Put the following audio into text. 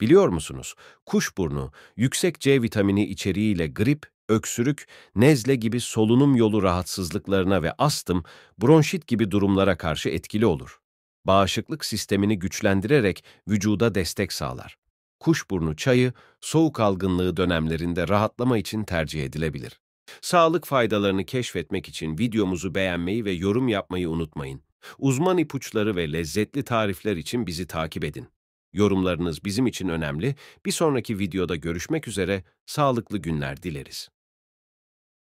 Biliyor musunuz? Kuşburnu, yüksek C vitamini içeriğiyle grip, öksürük, nezle gibi solunum yolu rahatsızlıklarına ve astım, bronşit gibi durumlara karşı etkili olur. Bağışıklık sistemini güçlendirerek vücuda destek sağlar. Kuşburnu çayı, soğuk algınlığı dönemlerinde rahatlama için tercih edilebilir. Sağlık faydalarını keşfetmek için videomuzu beğenmeyi ve yorum yapmayı unutmayın. Uzman ipuçları ve lezzetli tarifler için bizi takip edin. Yorumlarınız bizim için önemli. Bir sonraki videoda görüşmek üzere, sağlıklı günler dileriz.